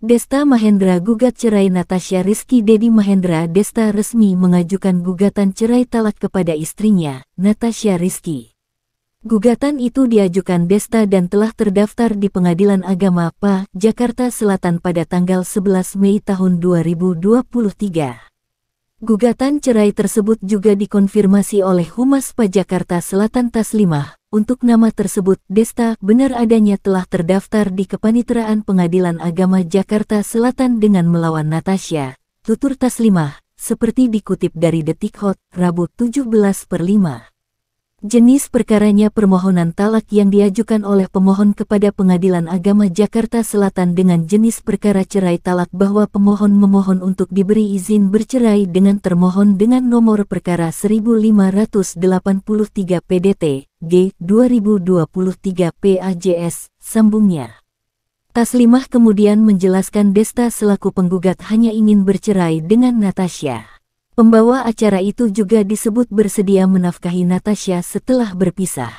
Desta Mahendra gugat cerai Natasha Rizky Dedi Mahendra Desta resmi mengajukan gugatan cerai talak kepada istrinya, Natasha Rizky. Gugatan itu diajukan Desta dan telah terdaftar di Pengadilan Agama PA, Jakarta Selatan pada tanggal 11 Mei tahun 2023. Gugatan cerai tersebut juga dikonfirmasi oleh Humas PA Jakarta Selatan Taslimah, untuk nama tersebut, Desta benar adanya telah terdaftar di Kepaniteraan Pengadilan Agama Jakarta Selatan dengan melawan Natasha. Tutur Taslimah, seperti dikutip dari Detik Hot, Rabu 17 per 5. Jenis perkaranya permohonan talak yang diajukan oleh pemohon kepada Pengadilan Agama Jakarta Selatan dengan jenis perkara cerai talak bahwa pemohon memohon untuk diberi izin bercerai dengan termohon dengan nomor perkara 1583 PDT G 2023 PAJS sambungnya. Taslimah kemudian menjelaskan Desta selaku penggugat hanya ingin bercerai dengan Natasha. Pembawa acara itu juga disebut bersedia menafkahi Natasha setelah berpisah.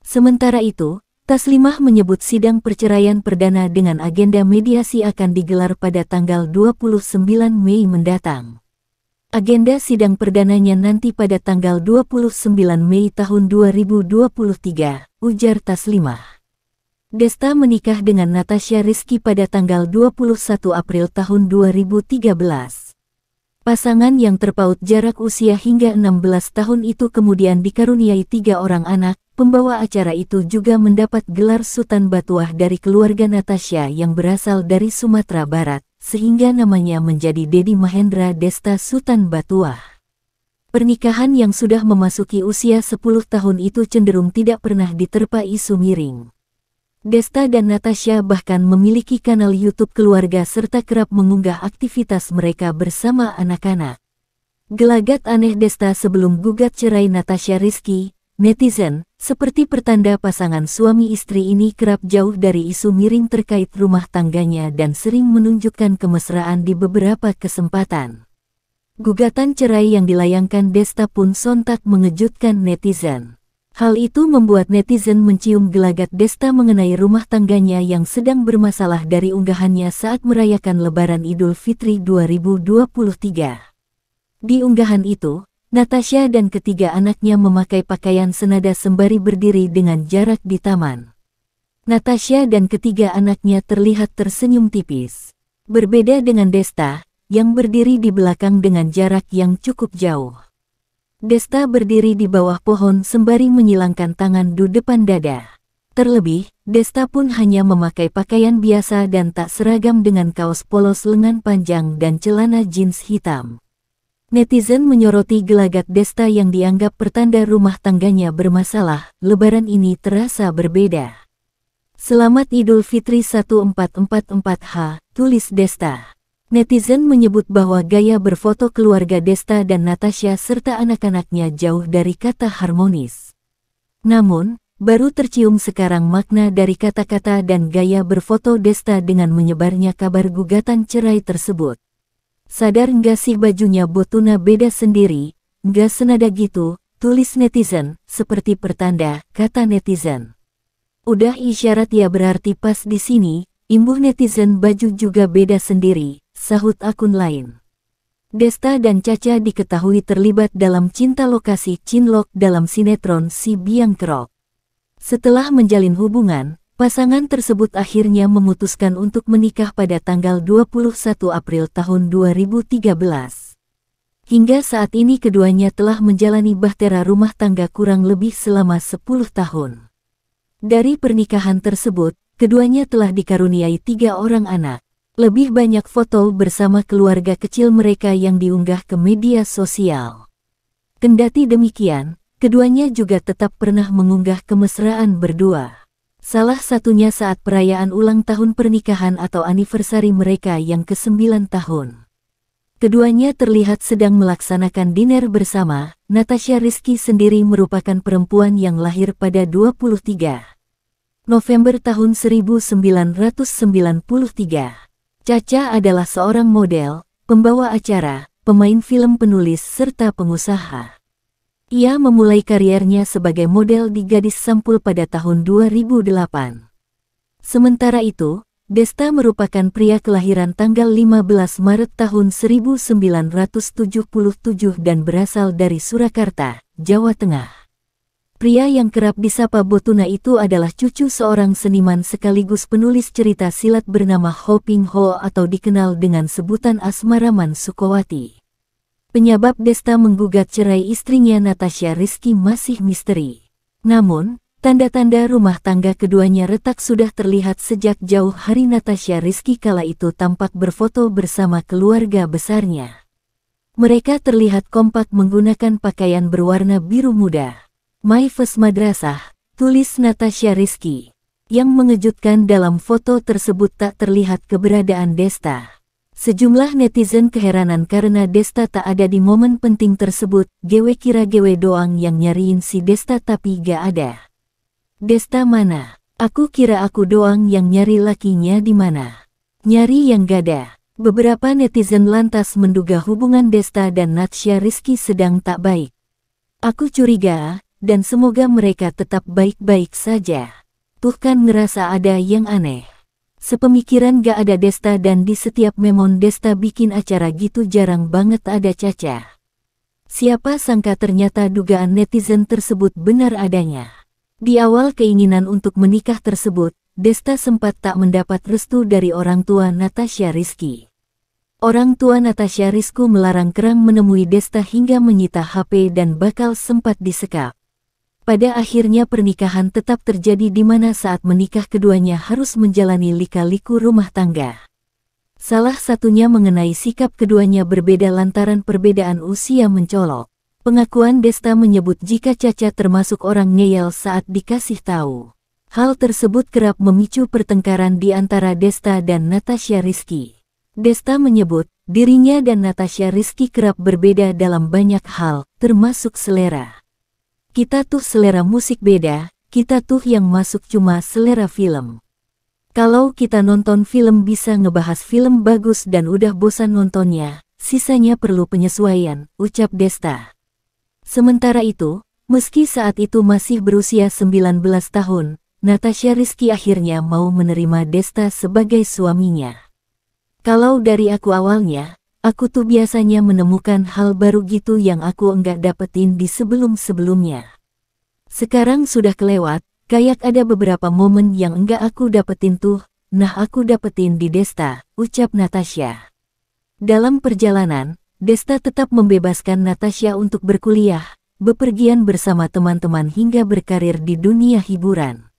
Sementara itu, Taslimah menyebut sidang perceraian perdana dengan agenda mediasi akan digelar pada tanggal 29 Mei mendatang. Agenda sidang perdananya nanti pada tanggal 29 Mei tahun 2023, ujar Taslimah. Desta menikah dengan Natasha Rizky pada tanggal 21 April tahun 2013. Pasangan yang terpaut jarak usia hingga 16 tahun itu kemudian dikaruniai tiga orang anak, pembawa acara itu juga mendapat gelar Sultan Batuah dari keluarga Natasha yang berasal dari Sumatera Barat, sehingga namanya menjadi Dedi Mahendra Desta Sultan Batuah. Pernikahan yang sudah memasuki usia 10 tahun itu cenderung tidak pernah diterpa isu miring. Desta dan Natasha bahkan memiliki kanal YouTube keluarga serta kerap mengunggah aktivitas mereka bersama anak-anak. Gelagat aneh Desta sebelum gugat cerai Natasha Rizky, netizen, seperti pertanda pasangan suami istri ini kerap jauh dari isu miring terkait rumah tangganya dan sering menunjukkan kemesraan di beberapa kesempatan. Gugatan cerai yang dilayangkan Desta pun sontak mengejutkan netizen. Hal itu membuat netizen mencium gelagat Desta mengenai rumah tangganya yang sedang bermasalah dari unggahannya saat merayakan Lebaran Idul Fitri 2023. Di unggahan itu, Natasha dan ketiga anaknya memakai pakaian senada sembari berdiri dengan jarak di taman. Natasha dan ketiga anaknya terlihat tersenyum tipis. Berbeda dengan Desta, yang berdiri di belakang dengan jarak yang cukup jauh. Desta berdiri di bawah pohon sembari menyilangkan tangan di depan dada. Terlebih, Desta pun hanya memakai pakaian biasa dan tak seragam dengan kaos polos lengan panjang dan celana jeans hitam. Netizen menyoroti gelagat Desta yang dianggap pertanda rumah tangganya bermasalah, lebaran ini terasa berbeda. Selamat Idul Fitri 1444H, tulis Desta netizen menyebut bahwa gaya berfoto keluarga Desta dan Natasha serta anak-anaknya jauh dari kata harmonis. Namun, baru tercium sekarang makna dari kata-kata dan gaya berfoto Desta dengan menyebarnya kabar gugatan cerai tersebut. Sadar nggak sih bajunya Botuna beda sendiri, nggak senada gitu, tulis netizen, seperti pertanda, kata netizen. Udah isyarat ya berarti pas di sini, imbuh netizen baju juga beda sendiri, sahut akun lain. Desta dan Caca diketahui terlibat dalam cinta lokasi Cinlok dalam sinetron Si Biang Kerok. Setelah menjalin hubungan, pasangan tersebut akhirnya memutuskan untuk menikah pada tanggal 21 April tahun 2013. Hingga saat ini keduanya telah menjalani bahtera rumah tangga kurang lebih selama 10 tahun. Dari pernikahan tersebut, keduanya telah dikaruniai tiga orang anak lebih banyak foto bersama keluarga kecil mereka yang diunggah ke media sosial. Kendati demikian, keduanya juga tetap pernah mengunggah kemesraan berdua. Salah satunya saat perayaan ulang tahun pernikahan atau anniversary mereka yang ke-9 tahun. Keduanya terlihat sedang melaksanakan dinner bersama, Natasha Rizky sendiri merupakan perempuan yang lahir pada 23 November tahun 1993. Caca adalah seorang model, pembawa acara, pemain film penulis serta pengusaha. Ia memulai kariernya sebagai model di Gadis Sampul pada tahun 2008. Sementara itu, Desta merupakan pria kelahiran tanggal 15 Maret tahun 1977 dan berasal dari Surakarta, Jawa Tengah. Pria yang kerap disapa Botuna itu adalah cucu seorang seniman sekaligus penulis cerita silat bernama Ho Ping Ho atau dikenal dengan sebutan Asmaraman Sukowati. Penyebab Desta menggugat cerai istrinya Natasha Rizky masih misteri. Namun, tanda-tanda rumah tangga keduanya retak sudah terlihat sejak jauh hari Natasha Rizky kala itu tampak berfoto bersama keluarga besarnya. Mereka terlihat kompak menggunakan pakaian berwarna biru muda. My First Madrasah, tulis Natasha Rizky. Yang mengejutkan dalam foto tersebut tak terlihat keberadaan Desta. Sejumlah netizen keheranan karena Desta tak ada di momen penting tersebut, gewe kira gewe doang yang nyariin si Desta tapi gak ada. Desta mana? Aku kira aku doang yang nyari lakinya di mana. Nyari yang gak ada. Beberapa netizen lantas menduga hubungan Desta dan Natsya Rizky sedang tak baik. Aku curiga, dan semoga mereka tetap baik-baik saja. Tuhan ngerasa ada yang aneh. Sepemikiran gak ada Desta dan di setiap memon Desta bikin acara gitu jarang banget ada Caca. Siapa sangka ternyata dugaan netizen tersebut benar adanya. Di awal keinginan untuk menikah tersebut, Desta sempat tak mendapat restu dari orang tua Natasha Rizky. Orang tua Natasha Rizky melarang Kerang menemui Desta hingga menyita HP dan bakal sempat disekap. Pada akhirnya pernikahan tetap terjadi di mana saat menikah keduanya harus menjalani lika-liku rumah tangga. Salah satunya mengenai sikap keduanya berbeda lantaran perbedaan usia mencolok. Pengakuan Desta menyebut jika Caca termasuk orang ngeyel saat dikasih tahu. Hal tersebut kerap memicu pertengkaran di antara Desta dan Natasha Rizky. Desta menyebut, dirinya dan Natasha Rizky kerap berbeda dalam banyak hal, termasuk selera. Kita tuh selera musik beda, kita tuh yang masuk cuma selera film. Kalau kita nonton film bisa ngebahas film bagus dan udah bosan nontonnya, sisanya perlu penyesuaian, ucap Desta. Sementara itu, meski saat itu masih berusia 19 tahun, Natasha Rizky akhirnya mau menerima Desta sebagai suaminya. Kalau dari aku awalnya, Aku tuh biasanya menemukan hal baru gitu yang aku enggak dapetin di sebelum-sebelumnya. Sekarang sudah kelewat, kayak ada beberapa momen yang enggak aku dapetin tuh, nah aku dapetin di Desta, ucap Natasha. Dalam perjalanan, Desta tetap membebaskan Natasha untuk berkuliah, bepergian bersama teman-teman hingga berkarir di dunia hiburan.